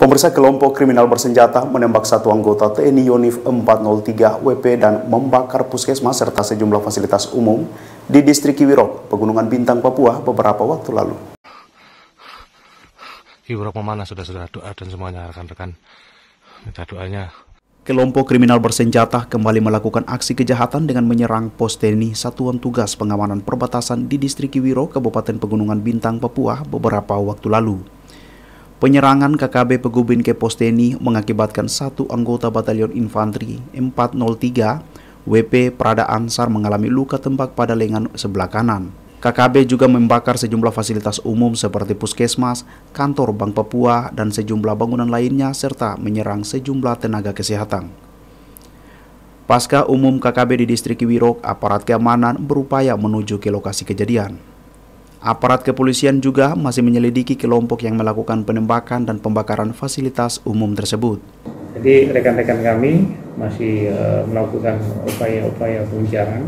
Pemirsa kelompok kriminal bersenjata menembak satu anggota TNI Yonif 403 WP dan membakar puskesmas serta sejumlah fasilitas umum di distrik Kiwirok, Pegunungan Bintang, Papua beberapa waktu lalu. Kiwirok memanas sudah-sudah doa dan semuanya rekan-rekan minta doanya. Kelompok kriminal bersenjata kembali melakukan aksi kejahatan dengan menyerang pos TNI Satuan Tugas Pengamanan Perbatasan di distrik Kiwiro, Kabupaten Pegunungan Bintang, Papua beberapa waktu lalu. Penyerangan KKB Pegubin Keposteni mengakibatkan satu anggota Batalion Infanteri 403 WP Prada Ansar mengalami luka tembak pada lengan sebelah kanan. KKB juga membakar sejumlah fasilitas umum seperti puskesmas, kantor Bank Papua, dan sejumlah bangunan lainnya serta menyerang sejumlah tenaga kesehatan. Pasca umum KKB di distrik Wirok, aparat keamanan berupaya menuju ke lokasi kejadian. Aparat kepolisian juga masih menyelidiki kelompok yang melakukan penembakan dan pembakaran fasilitas umum tersebut. Jadi rekan-rekan kami masih eh, melakukan upaya-upaya pengejaran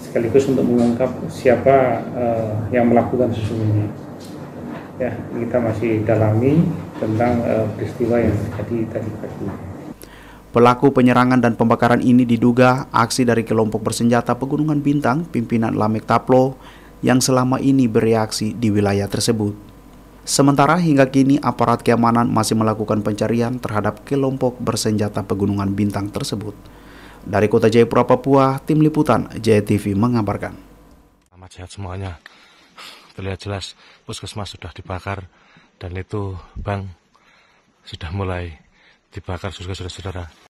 sekaligus untuk mengungkap siapa eh, yang melakukan sesungguhnya. Ya, kita masih dalami tentang eh, peristiwa yang terjadi tadi pagi. Pelaku penyerangan dan pembakaran ini diduga aksi dari kelompok bersenjata Pegunungan Bintang, pimpinan Lamek Taplo, yang selama ini bereaksi di wilayah tersebut. Sementara hingga kini aparat keamanan masih melakukan pencarian terhadap kelompok bersenjata pegunungan bintang tersebut. Dari Kota Jayapura, Papua, Tim Liputan JTV mengabarkan. Selamat sehat semuanya. Terlihat jelas puskesmas sudah dibakar dan itu bang sudah mulai dibakar sudah saudara-saudara.